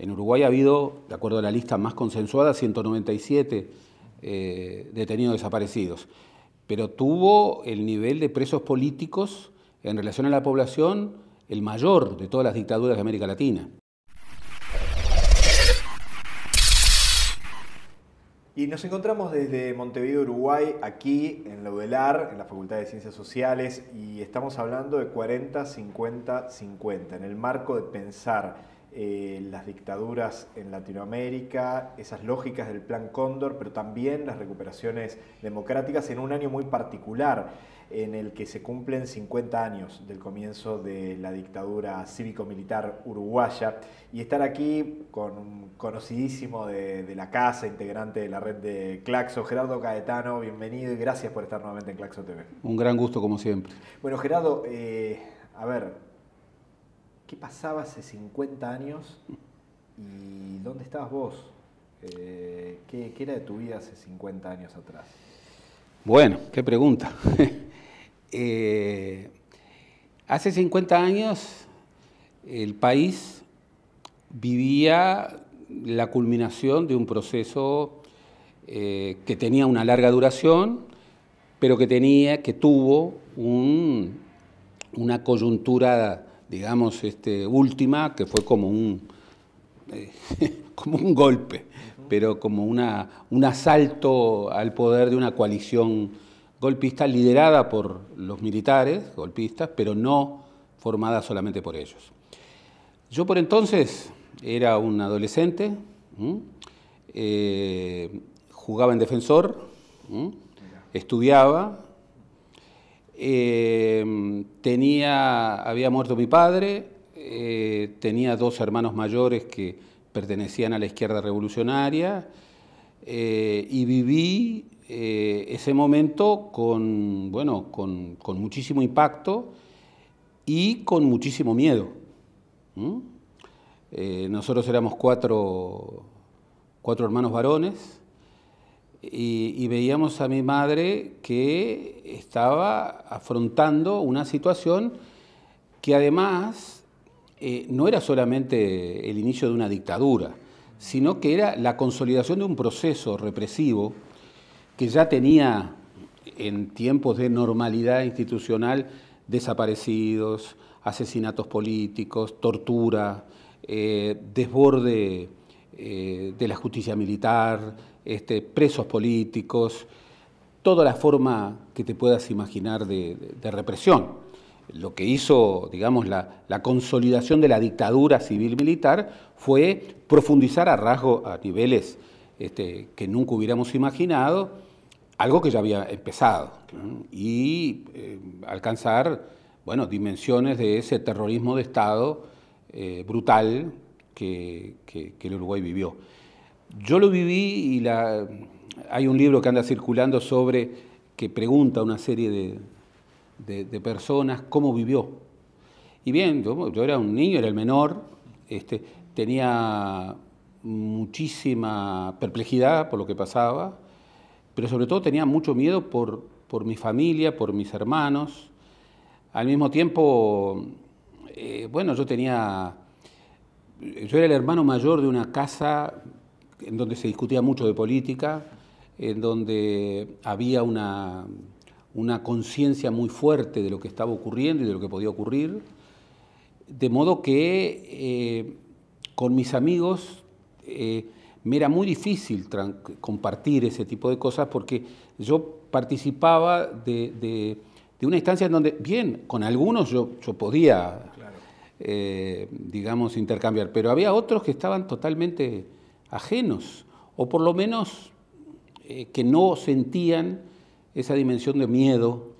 En Uruguay ha habido, de acuerdo a la lista más consensuada, 197 eh, detenidos desaparecidos, pero tuvo el nivel de presos políticos en relación a la población el mayor de todas las dictaduras de América Latina. Y nos encontramos desde Montevideo, Uruguay, aquí en la UDELAR, en la Facultad de Ciencias Sociales, y estamos hablando de 40, 50, 50, en el marco de pensar eh, las dictaduras en Latinoamérica, esas lógicas del Plan Cóndor, pero también las recuperaciones democráticas en un año muy particular en el que se cumplen 50 años del comienzo de la dictadura cívico-militar uruguaya. Y estar aquí con un conocidísimo de, la casa, integrante de la red de Claxo, Gerardo Caetano, bienvenido y gracias por estar nuevamente en Claxo TV. Un gran gusto como siempre. Bueno, Gerardo, eh, a ver, ¿Qué pasaba hace 50 años y dónde estabas vos? Eh, ¿qué, era de tu vida hace 50 años atrás? Bueno, qué pregunta. Eh, hace 50 años el país vivía la culminación de un proceso eh, que tenía una larga duración, pero que tenía, que tuvo una coyuntura digamos, este, última, que fue como un, eh, como un golpe, pero como un asalto al poder de una coalición golpista liderada por los militares golpistas, pero no formada solamente por ellos. Yo por entonces era un adolescente, eh, jugaba en defensor, estudiaba, Em, había muerto mi padre, eh, tenía dos hermanos mayores que pertenecían a la izquierda revolucionaria eh, y viví eh, ese momento con, muchísimo impacto y con muchísimo miedo. nosotros éramos cuatro hermanos varones y, veíamos a mi madre que estaba afrontando una situación que además eh, no era solamente el inicio de una dictadura, sino que era la consolidación de un proceso represivo que ya tenía en tiempos de normalidad institucional desaparecidos, asesinatos políticos, tortura, eh, desborde eh, de la justicia militar, este, presos políticos, toda la forma que te puedas imaginar de, represión. Lo que hizo, digamos, la, consolidación de la dictadura civil-militar fue profundizar a rasgos, a niveles este, que nunca hubiéramos imaginado, algo que ya había empezado, y eh, alcanzar, bueno, dimensiones de ese terrorismo de Estado eh, brutal que, el Uruguay vivió. Yo lo viví y hay un libro que anda circulando sobre que pregunta a una serie de, personas cómo vivió. Y bien, yo, era un niño, era el menor, este, tenía muchísima perplejidad por lo que pasaba, pero sobre todo tenía mucho miedo por, por mi familia, por mis hermanos. Al mismo tiempo, eh, bueno, yo tenía yo era el hermano mayor de una casa en donde se discutía mucho de política, en donde había una, conciencia muy fuerte de lo que estaba ocurriendo y de lo que podía ocurrir, de modo que eh, con mis amigos eh, me era muy difícil compartir ese tipo de cosas porque yo participaba de, una instancia en donde, bien, con algunos yo, yo podía eh, digamos, intercambiar. Pero había otros que estaban totalmente ajenos, o por lo menos eh, que no sentían esa dimensión de miedo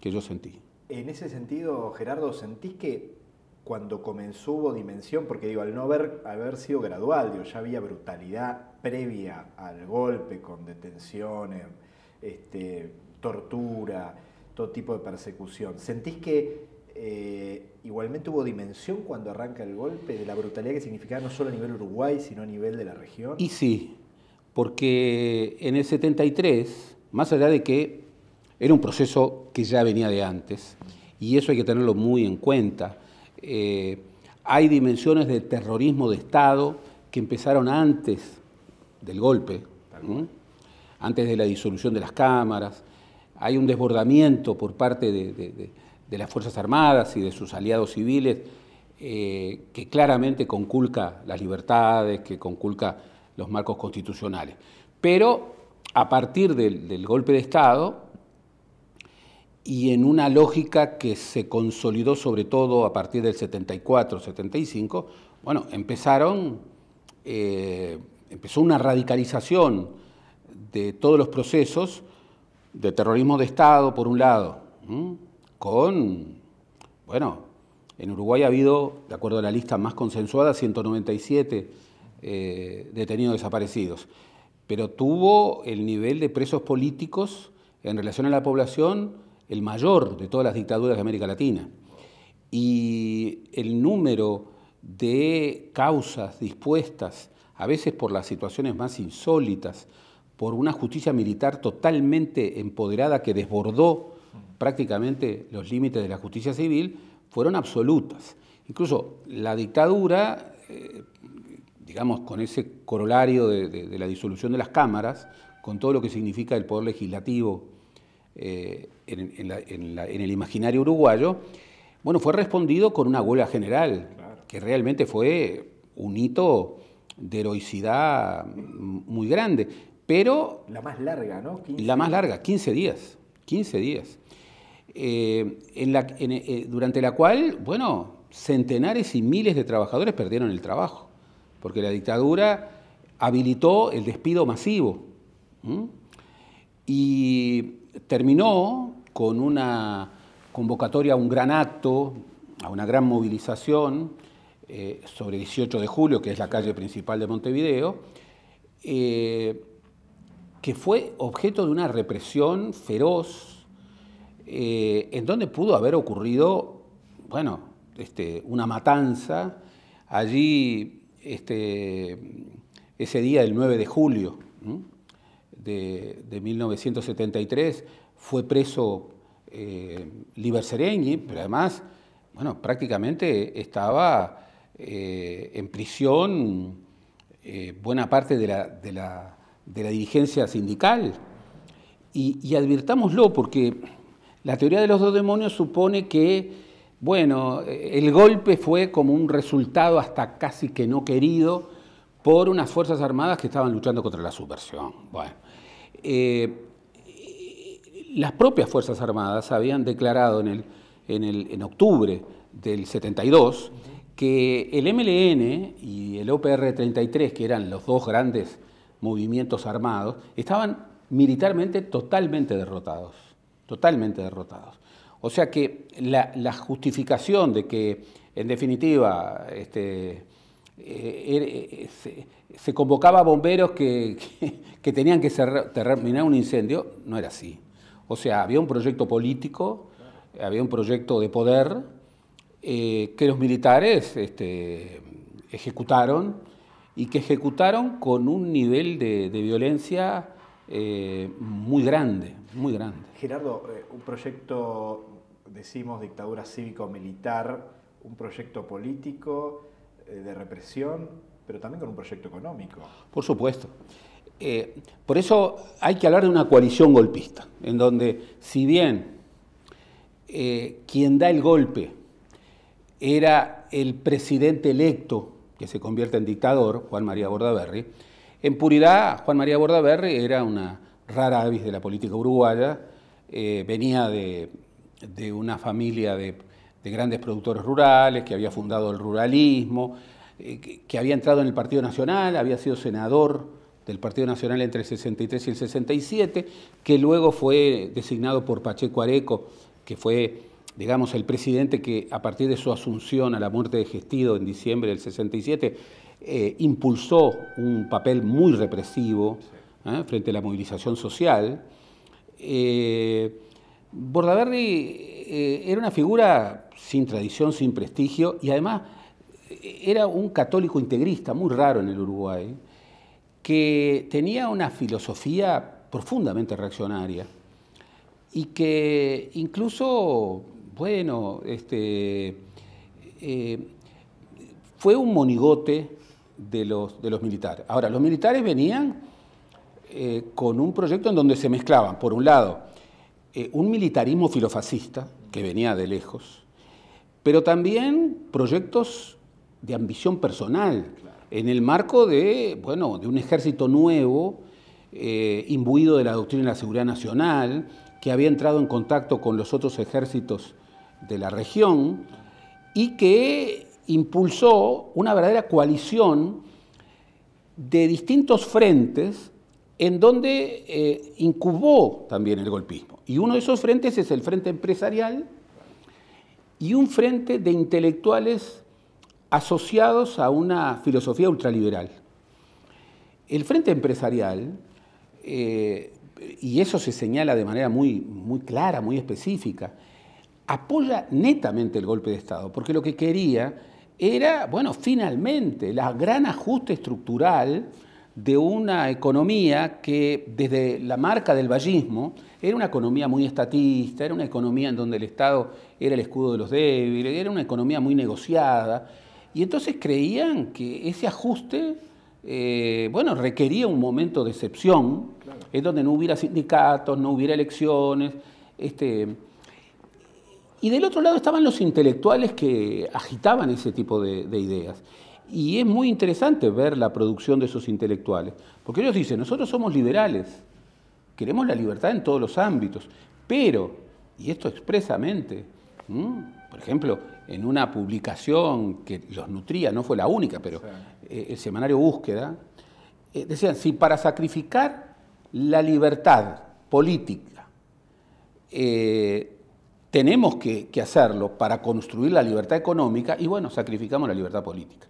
que yo sentí. En ese sentido, Gerardo, ¿sentís que cuando comenzó hubo dimensión? Porque digo, al no haber, haber sido gradual, ya había brutalidad previa al golpe, con detenciones, este, tortura, todo tipo de persecución. ¿Sentís que eh, igualmente hubo dimensión cuando arranca el golpe de la brutalidad que significaba no solo a nivel Uruguay, sino a nivel de la región? Y sí, porque en el 73, más allá de que era un proceso que ya venía de antes, y eso hay que tenerlo muy en cuenta, eh, hay dimensiones de terrorismo de Estado que empezaron antes del golpe, antes de la disolución de las cámaras, hay un desbordamiento por parte de de las Fuerzas Armadas y de sus aliados civiles, eh, que claramente conculca las libertades, que conculca los marcos constitucionales. Pero a partir del, golpe de Estado y en una lógica que se consolidó sobre todo a partir del 74-75, bueno, empezaron, eh, empezó una radicalización de todos los procesos de terrorismo de Estado, por un lado, con, bueno, en Uruguay ha habido, de acuerdo a la lista más consensuada, 197 eh, detenidos desaparecidos, pero tuvo el nivel de presos políticos en relación a la población el mayor de todas las dictaduras de América Latina. Y el número de causas dispuestas, a veces por las situaciones más insólitas, por una justicia militar totalmente empoderada que desbordó prácticamente los límites de la justicia civil fueron absolutas. Incluso la dictadura, eh, digamos, con ese corolario de, la disolución de las cámaras, con todo lo que significa el poder legislativo eh, en, el imaginario uruguayo, bueno, fue respondido con una huelga general, que realmente fue un hito de heroicidad muy grande. Pero... La más larga, ¿no? La más larga, 15 días. 15 días. Eh, eh, durante la cual, bueno, centenares y miles de trabajadores perdieron el trabajo, porque la dictadura habilitó el despido masivo y terminó con una convocatoria a un gran acto, a una gran movilización eh, sobre 18 de julio, que es la calle principal de Montevideo, eh, que fue objeto de una represión feroz, eh, en donde pudo haber ocurrido, bueno, este, una matanza allí este, ese día del 9 de julio de, 1973 fue preso eh, Liber Sereñi, pero además, bueno, prácticamente estaba eh, en prisión buena parte de la, dirigencia sindical. y advirtámoslo porque la teoría de los dos demonios supone que, bueno, el golpe fue como un resultado hasta casi que no querido por unas Fuerzas Armadas que estaban luchando contra la subversión. Bueno, eh, las propias Fuerzas Armadas habían declarado en, el, en octubre del 72 que el MLN y el OPR-33, que eran los dos grandes movimientos armados, estaban militarmente totalmente derrotados totalmente derrotados. O sea que la, justificación de que, en definitiva, este, eh, er, eh, eh, se, convocaba a bomberos que, que, tenían que terminar un incendio, no era así. O sea, había un proyecto político, había un proyecto de poder que los militares este, ejecutaron y que ejecutaron con un nivel de violencia muy grande. Muy grande. Gerardo, eh, un proyecto, decimos, dictadura cívico-militar, un proyecto político eh, de represión, pero también con un proyecto económico. Por supuesto. Eh, por eso hay que hablar de una coalición golpista, en donde si bien quien da el golpe era el presidente electo, que se convierte en dictador, Juan María Bordaberry, en puridad Juan María Bordaberry era una rara avis de la política uruguaya, eh, venía de, una familia de, grandes productores rurales, que había fundado el ruralismo, eh, que, había entrado en el Partido Nacional, había sido senador del Partido Nacional entre el 63 y el 67, que luego fue designado por Pacheco Areco, que fue, digamos, el presidente que a partir de su asunción a la muerte de Gestido en diciembre del 67, eh, impulsó un papel muy represivo. ¿eh? frente a la movilización social. Eh, Bordaberry eh, era una figura sin tradición, sin prestigio y además eh, era un católico integrista muy raro en el Uruguay que tenía una filosofía profundamente reaccionaria y que incluso, bueno, este, fue un monigote los, de los militares. Ahora, los militares venían eh, con un proyecto en donde se mezclaban, por un lado, eh, un militarismo filofascista, que venía de lejos, pero también proyectos de ambición personal, en el marco de, bueno, de un ejército nuevo, eh, imbuido de la doctrina de la seguridad nacional, que había entrado en contacto con los otros ejércitos de la región y que impulsó una verdadera coalición de distintos frentes en donde eh, incubó también el golpismo. Y uno de esos frentes es el frente empresarial y un frente de intelectuales asociados a una filosofía ultraliberal. El frente empresarial, eh, y eso se señala de manera muy, muy clara, muy específica, apoya netamente el golpe de Estado, porque lo que quería era, bueno, finalmente, la gran ajuste estructural de una economía que desde la marca del vallismo era una economía muy estatista, era una economía en donde el Estado era el escudo de los débiles, era una economía muy negociada. Y entonces creían que ese ajuste eh, bueno, requería un momento de excepción, es donde no hubiera sindicatos, no hubiera elecciones. Este, y del otro lado estaban los intelectuales que agitaban ese tipo de ideas y es muy interesante ver la producción de esos intelectuales, porque ellos dicen, nosotros somos liberales, queremos la libertad en todos los ámbitos, pero, y esto expresamente, por ejemplo, en una publicación que los nutría, no fue la única, pero eh, el semanario Búsqueda, eh, decían, si para sacrificar la libertad política eh, tenemos que hacerlo para construir la libertad económica, y bueno, sacrificamos la libertad política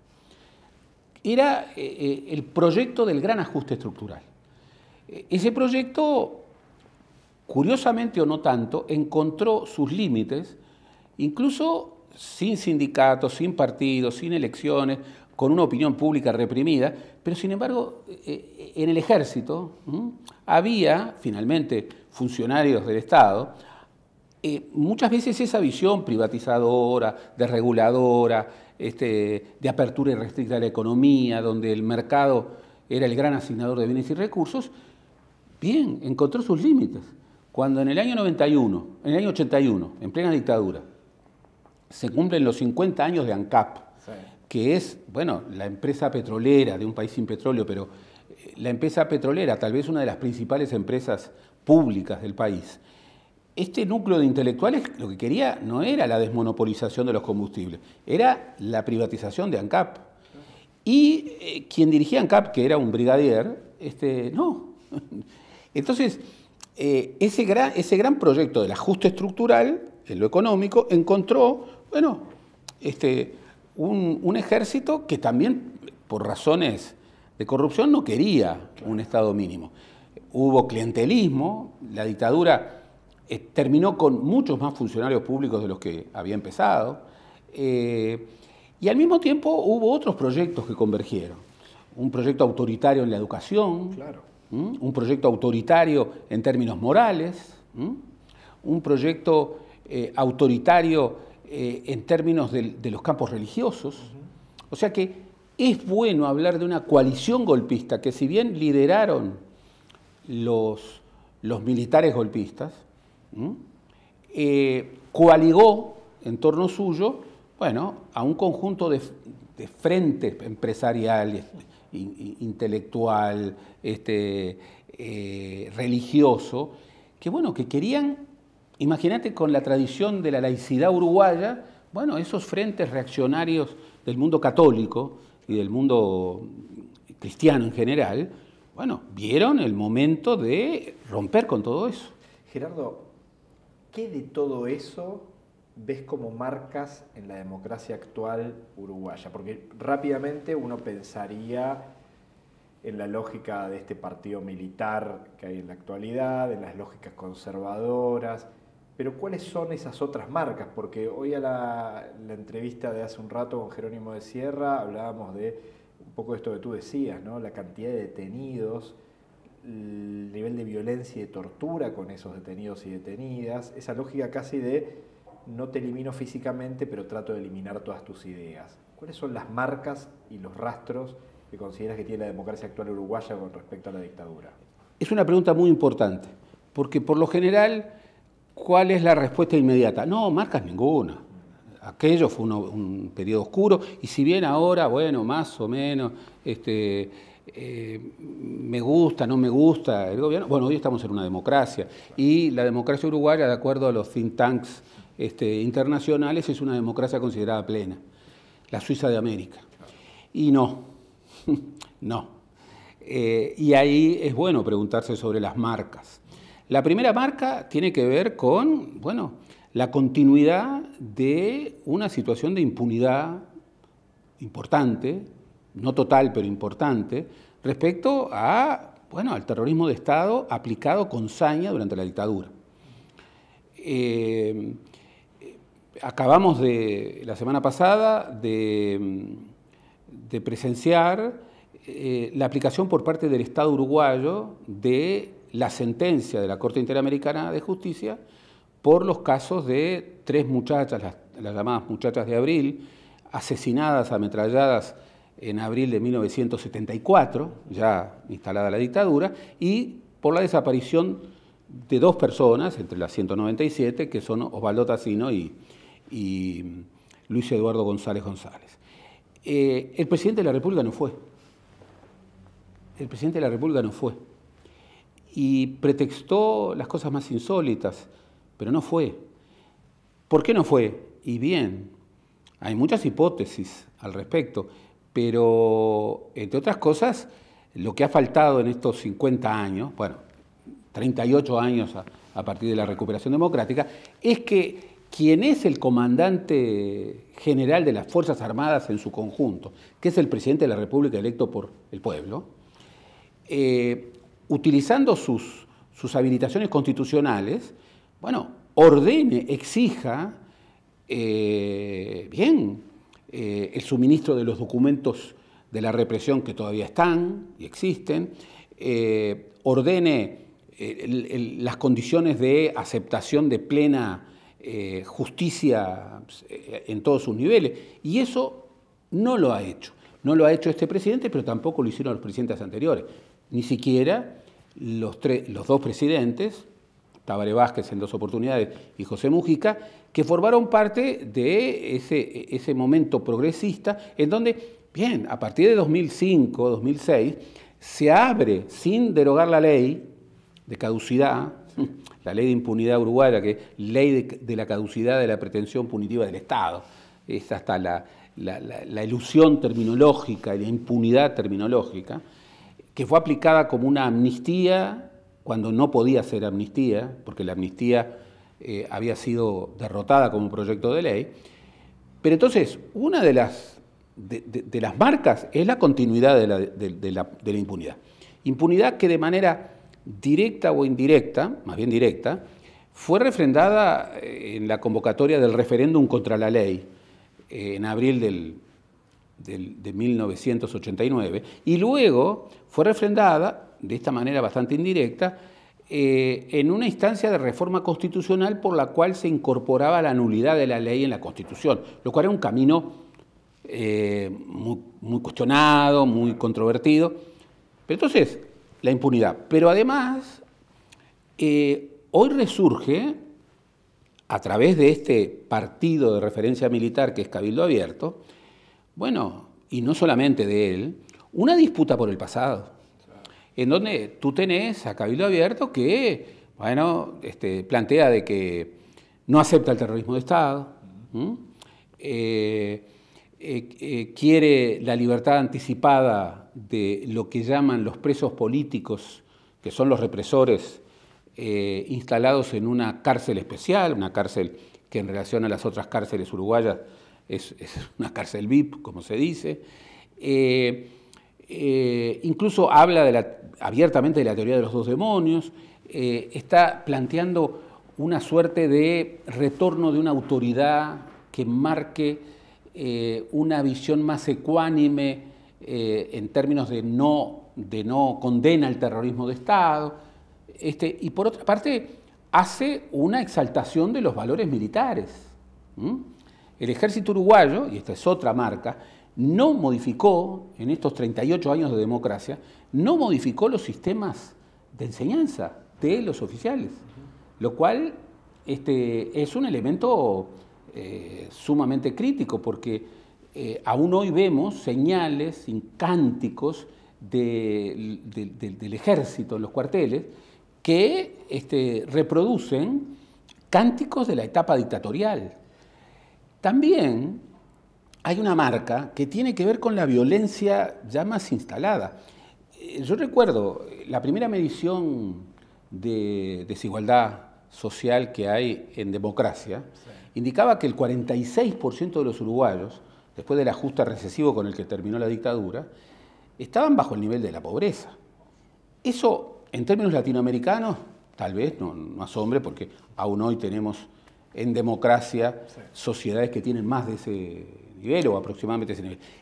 era eh, eh, el proyecto del gran ajuste estructural. Eh, ese proyecto, curiosamente o no tanto, encontró sus límites, incluso sin sindicatos, sin partidos, sin elecciones, con una opinión pública reprimida, pero sin embargo en el ejército había finalmente funcionarios del Estado, muchas veces esa visión privatizadora, desreguladora, este, de apertura irrestricta de la economía, donde el mercado era el gran asignador de bienes y recursos, bien, encontró sus límites. Cuando en el año 91, en el año 81, en plena dictadura, se cumplen los 50 años de ANCAP, que es, bueno, la empresa petrolera de un país sin petróleo, pero eh, la empresa petrolera, tal vez una de las principales empresas públicas del país, este núcleo de intelectuales lo que quería no era la desmonopolización de los combustibles, era la privatización de ANCAP. Y eh, quien dirigía ANCAP, que era un brigadier, este, no. Entonces, eh, ese, gran, ese gran proyecto del ajuste estructural en lo económico encontró, bueno, este, un ejército que también, por razones de corrupción, no quería un Estado mínimo. Hubo clientelismo, la dictadura eh, terminó con muchos más funcionarios públicos de los que había empezado. Eh, y al mismo tiempo hubo otros proyectos que convergieron. Un proyecto autoritario en la educación, un proyecto autoritario en términos morales, un proyecto eh, autoritario en términos de, los campos religiosos. O sea que es bueno hablar de una coalición golpista que si bien lideraron los militares golpistas, ¿Mm? Eh, coaligó en torno suyo, bueno, a un conjunto de, frentes empresariales empresarial, este, intelectual, este, eh, religioso, que bueno, que querían, imagínate con la tradición de la laicidad uruguaya, bueno, esos frentes reaccionarios del mundo católico y del mundo cristiano en general, bueno, vieron el momento de romper con todo eso. Gerardo, ¿qué de todo eso ves como marcas en la democracia actual uruguaya? Porque rápidamente uno pensaría en la lógica de este partido militar que hay en la actualidad, en las lógicas conservadoras, pero ¿cuáles son esas otras marcas? Porque hoy a la, entrevista de hace un rato con Jerónimo de Sierra hablábamos de un poco de esto que tú decías, ¿no? la cantidad de detenidos el nivel de violencia y de tortura con esos detenidos y detenidas, esa lógica casi de no te elimino físicamente, pero trato de eliminar todas tus ideas. ¿Cuáles son las marcas y los rastros que consideras que tiene la democracia actual uruguaya con respecto a la dictadura? Es una pregunta muy importante, porque por lo general, ¿cuál es la respuesta inmediata? No, marcas ninguna. Aquello fue un periodo oscuro, y si bien ahora, bueno, más o menos, este, eh, me gusta, no me gusta el gobierno. Bueno, hoy estamos en una democracia y la democracia uruguaya, de acuerdo a los think tanks este, internacionales, es una democracia considerada plena, la Suiza de América. Y no, no. Eh, y ahí es bueno preguntarse sobre las marcas. La primera marca tiene que ver con, bueno, la continuidad de una situación de impunidad importante no total, pero importante, respecto a, bueno, al terrorismo de Estado aplicado con saña durante la dictadura. Eh, acabamos de, la semana pasada, de, presenciar eh, la aplicación por parte del Estado uruguayo de la sentencia de la Corte Interamericana de Justicia por los casos de tres muchachas, las, las llamadas muchachas de abril, asesinadas, ametralladas en abril de 1974, ya instalada la dictadura, y por la desaparición de dos personas, entre las 197, que son Osvaldo Tassino y, Luis Eduardo González González. Eh, el presidente de la República no fue. El presidente de la República no fue. Y pretextó las cosas más insólitas, pero no fue. ¿Por qué no fue? Y bien, hay muchas hipótesis al respecto, pero entre otras cosas, lo que ha faltado en estos 50 años, bueno, 38 años a, partir de la recuperación democrática, es que quien es el comandante general de las Fuerzas Armadas en su conjunto, que es el presidente de la República electo por el pueblo, eh, utilizando sus, sus, habilitaciones constitucionales, bueno, ordene, exija, eh, bien, eh, el suministro de los documentos de la represión que todavía están y existen, eh, ordene eh, las condiciones de aceptación de plena justicia en todos sus niveles. Y eso no lo ha hecho. No lo ha hecho este presidente, pero tampoco lo hicieron los presidentes anteriores. Ni siquiera los dos presidentes, Tabaré Vázquez en dos oportunidades y José Mujica, que formaron parte de ese, ese momento progresista en donde, bien, a partir de 2005, 2006, se abre, sin derogar la ley de caducidad, la ley de impunidad uruguaya, que es ley de, la caducidad de la pretensión punitiva del Estado, es hasta la, ilusión terminológica y la impunidad terminológica, que fue aplicada como una amnistía cuando no podía ser amnistía, porque la amnistía eh, había sido derrotada como proyecto de ley. Pero entonces, una de las, de, las marcas es la continuidad de la impunidad. Impunidad que de manera directa o indirecta, más bien directa, fue refrendada eh, en la convocatoria del referéndum contra la ley eh, en abril de 1989 y luego fue refrendada de esta manera bastante indirecta, eh, en una instancia de reforma constitucional por la cual se incorporaba la nulidad de la ley en la Constitución, lo cual era un camino eh, muy, cuestionado, muy controvertido. Pero entonces, la impunidad. Pero además, eh, hoy resurge, a través de este partido de referencia militar que es Cabildo Abierto, bueno, y no solamente de él, una disputa por el pasado en donde tú tenés a Cabildo Abierto que, bueno, este, plantea de que no acepta el terrorismo de Estado, eh, eh, eh, quiere la libertad anticipada de lo que llaman los presos políticos, que son los represores instalados en una cárcel especial, una cárcel que en relación a las otras cárceles uruguayas es una cárcel VIP, como se dice. Eh, incluso habla abiertamente de la teoría de los dos demonios, eh, está planteando una suerte de retorno de una autoridad que marque eh, una visión más ecuánime en términos de no, de no condena al terrorismo de Estado. Este, y por otra parte, hace una exaltación de los valores militares. El ejército uruguayo, y esta es otra marca, no modificó, en estos 38 años de democracia, no modificó los sistemas de enseñanza de los oficiales, lo cual este, es un elemento eh, sumamente crítico porque eh, aún hoy vemos señales, cánticos del ejército en los cuarteles que este, reproducen cánticos de la etapa dictatorial. También hay una marca que tiene que ver con la violencia ya más instalada. Eh, yo recuerdo eh, la primera medición de desigualdad social que hay en democracia, indicaba que el 46% de los uruguayos, después del ajuste recesivo con el que terminó la dictadura, estaban bajo el nivel de la pobreza. Eso, en términos latinoamericanos, tal vez no, asombre, porque aún hoy tenemos en democracia sociedades que tienen más de ese o aproximadamente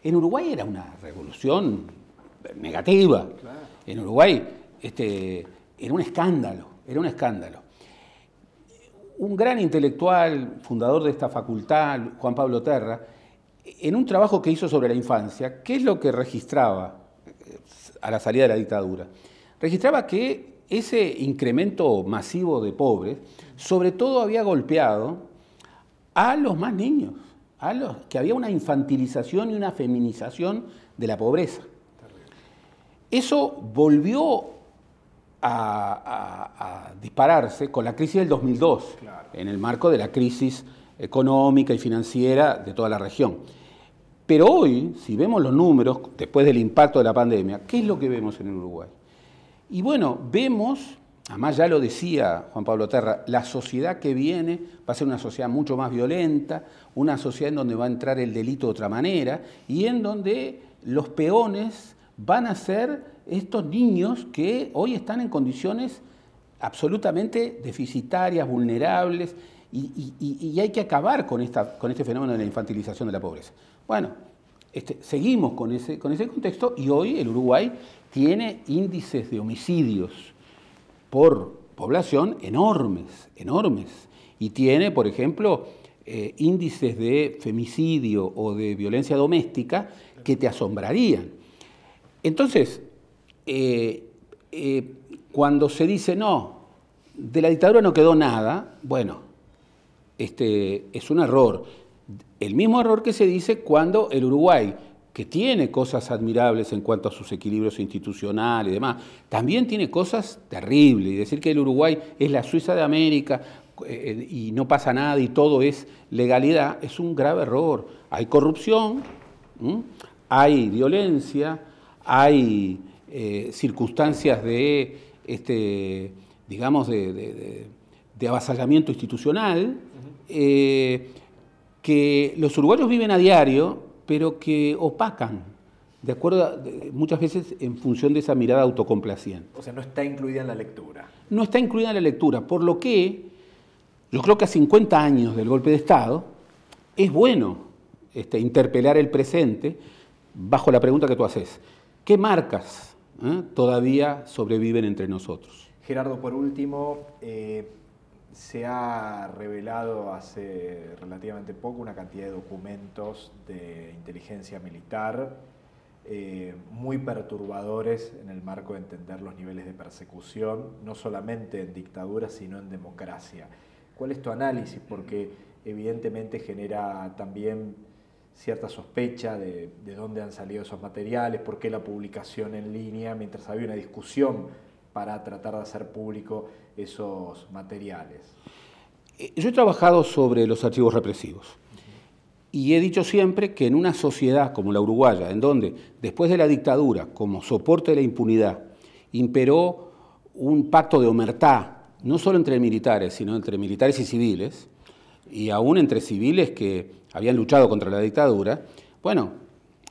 En Uruguay era una revolución negativa. En Uruguay este, era un escándalo, era un escándalo. Un gran intelectual, fundador de esta facultad, Juan Pablo Terra, en un trabajo que hizo sobre la infancia, ¿qué es lo que registraba eh, a la salida de la dictadura? Registraba que ese incremento masivo de pobres, sobre todo había golpeado a los más niños que había una infantilización y una feminización de la pobreza. Eso volvió a, dispararse con la crisis del 2002, en el marco de la crisis económica y financiera de toda la región. Pero hoy, si vemos los números, después del impacto de la pandemia, ¿qué es lo que vemos en Uruguay? Y bueno, vemos Además, ya lo decía Juan Pablo Terra, la sociedad que viene va a ser una sociedad mucho más violenta, una sociedad en donde va a entrar el delito de otra manera y en donde los peones van a ser estos niños que hoy están en condiciones absolutamente deficitarias, vulnerables, y, hay que acabar con, esta, con este fenómeno de la infantilización de la pobreza. Bueno, este, seguimos con ese, con ese contexto y hoy el Uruguay tiene índices de homicidios por población enormes, enormes. Y tiene, por ejemplo, eh, índices de femicidio o de violencia doméstica que te asombrarían. Entonces, eh, eh, cuando se dice, no, de la dictadura no quedó nada, bueno, este, es un error. El mismo error que se dice cuando el Uruguay que tiene cosas admirables en cuanto a sus equilibrios institucionales y demás, también tiene cosas terribles. Y decir que el Uruguay es la Suiza de América eh, eh, y no pasa nada y todo es legalidad es un grave error. Hay corrupción, hay violencia, hay eh, circunstancias de, este, digamos, de, avasallamiento institucional. que los uruguayos viven a diario pero que opacan, de acuerdo, muchas veces en función de esa mirada autocomplaciente. O sea, no está incluida en la lectura. No está incluida en la lectura, por lo que yo creo que a 50 años del golpe de Estado es bueno este, interpelar el presente bajo la pregunta que tú haces. ¿Qué marcas eh, todavía sobreviven entre nosotros? Gerardo, por último, eh, se ha revelado hace relativamente poco una cantidad de documentos de inteligencia militar eh, muy perturbadores en el marco de entender los niveles de persecución, no solamente en dictadura, sino en democracia. ¿Cuál es tu análisis? Porque evidentemente genera también cierta sospecha de, de dónde han salido esos materiales, por qué la publicación en línea, mientras había una discusión para tratar de hacer público esos materiales? Eh, yo he trabajado sobre los archivos represivos y he dicho siempre que en una sociedad como la uruguaya, en donde después de la dictadura, como soporte de la impunidad, imperó un pacto de omertad, no solo entre militares, sino entre militares y civiles, y aún entre civiles que habían luchado contra la dictadura, bueno,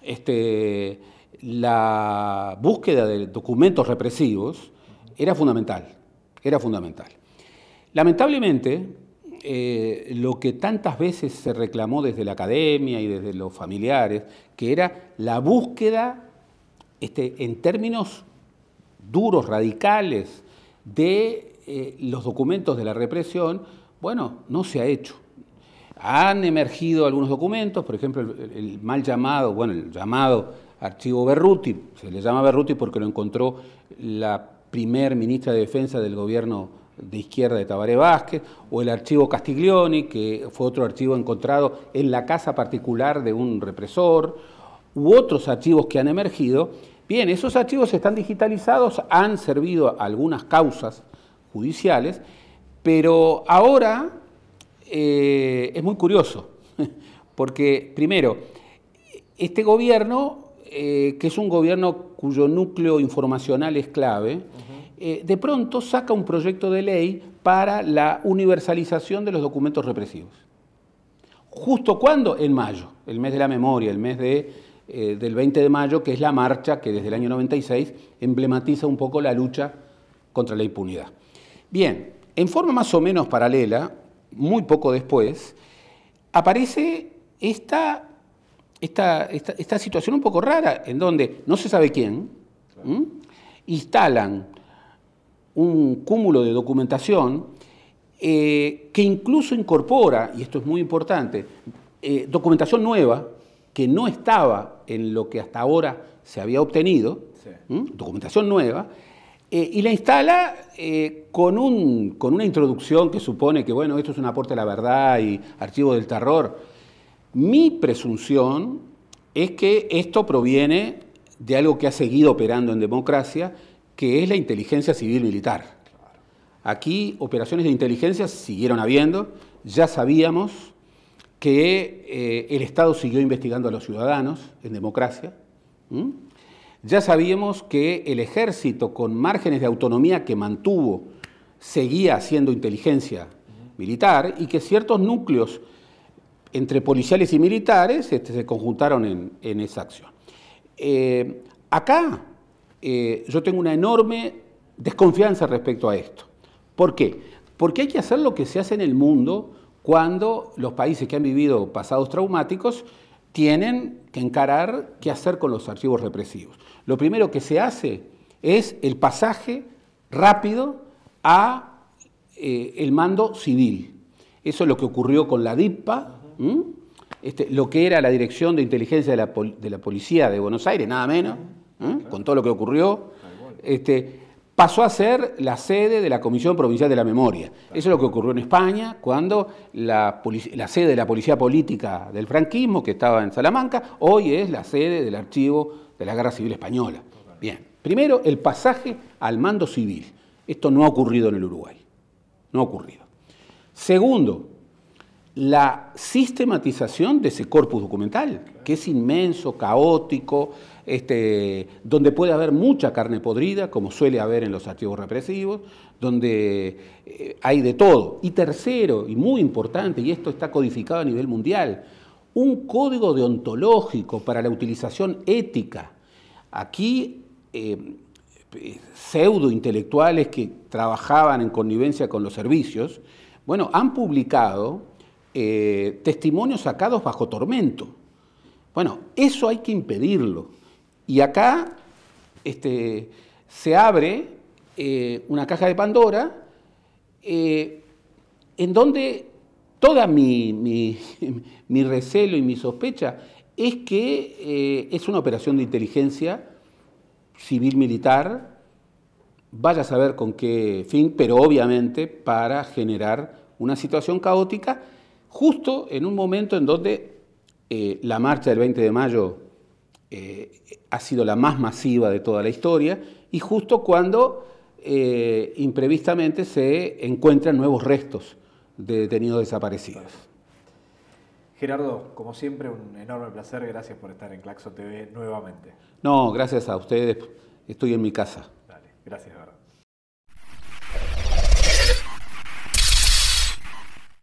este, la búsqueda de documentos represivos era fundamental, era fundamental. Lamentablemente, eh, lo que tantas veces se reclamó desde la academia y desde los familiares, que era la búsqueda este, en términos duros, radicales, de eh, los documentos de la represión, bueno, no se ha hecho. Han emergido algunos documentos, por ejemplo, el, el mal llamado, bueno, el llamado archivo Berruti, se le llama Berruti porque lo encontró la primer ministra de Defensa del gobierno de izquierda de Tabaré Vázquez, o el archivo Castiglioni, que fue otro archivo encontrado en la casa particular de un represor, u otros archivos que han emergido. Bien, esos archivos están digitalizados, han servido a algunas causas judiciales, pero ahora eh, es muy curioso, porque primero, este gobierno eh, que es un gobierno cuyo núcleo informacional es clave, eh, de pronto saca un proyecto de ley para la universalización de los documentos represivos. ¿Justo cuando, En mayo, el mes de la memoria, el mes eh, del 20 de mayo, que es la marcha que desde el año 96 emblematiza un poco la lucha contra la impunidad. Bien, en forma más o menos paralela, muy poco después, aparece esta esta, esta, situación un poco rara, en donde no se sabe quién, instalan un cúmulo de documentación eh, que incluso incorpora, y esto es muy importante, eh, documentación nueva que no estaba en lo que hasta ahora se había obtenido, documentación nueva, eh, y la instala con, con, una introducción que supone que, bueno, esto es un aporte a la verdad y archivo del terror. Mi presunción es que esto proviene de algo que ha seguido operando en democracia, que es la inteligencia civil militar. Aquí operaciones de inteligencia siguieron habiendo, ya sabíamos que eh, el Estado siguió investigando a los ciudadanos en democracia, ya sabíamos que el ejército con márgenes de autonomía que mantuvo seguía haciendo inteligencia militar y que ciertos núcleos entre policiales y militares este, se conjuntaron en, esa acción. Eh, acá eh, yo tengo una enorme desconfianza respecto a esto. ¿Por qué? Porque hay que hacer lo que se hace en el mundo cuando los países que han vivido pasados traumáticos tienen que encarar qué hacer con los archivos represivos. Lo primero que se hace es el pasaje rápido a eh, el mando civil. Eso es lo que ocurrió con la DIPA, ¿Mm? Este, lo que era la Dirección de Inteligencia de la, Policía de Buenos Aires, nada menos, ¿Mm? con todo lo que ocurrió, este, pasó a ser la sede de la Comisión Provincial de la Memoria. Eso es lo que ocurrió en España cuando la, la sede de la Policía Política del franquismo, que estaba en Salamanca, hoy es la sede del archivo de la Guerra Civil Española. Bien, primero el pasaje al mando civil. Esto no ha ocurrido en el Uruguay, no ha ocurrido. Segundo, la sistematización de ese corpus documental, que es inmenso, caótico, este, donde puede haber mucha carne podrida, como suele haber en los archivos represivos, donde eh, hay de todo. Y tercero, y muy importante, y esto está codificado a nivel mundial, un código deontológico para la utilización ética. Aquí, eh, pseudo intelectuales que trabajaban en connivencia con los servicios, bueno, han publicado eh, testimonios sacados bajo tormento. Bueno, eso hay que impedirlo. Y acá este, se abre eh, una caja de Pandora eh, en donde toda mi, mi, mi, recelo y mi sospecha es que es una operación de inteligencia civil-militar, vaya a saber con qué fin, pero obviamente para generar una situación caótica justo en un momento en donde eh, la marcha del 20 de mayo eh, ha sido la más masiva de toda la historia y justo cuando eh, imprevistamente se encuentran nuevos restos de detenidos desaparecidos. Gerardo, como siempre, un enorme placer. Gracias por estar en Claxo TV nuevamente. No, gracias a ustedes. Estoy en mi casa. Dale, gracias, de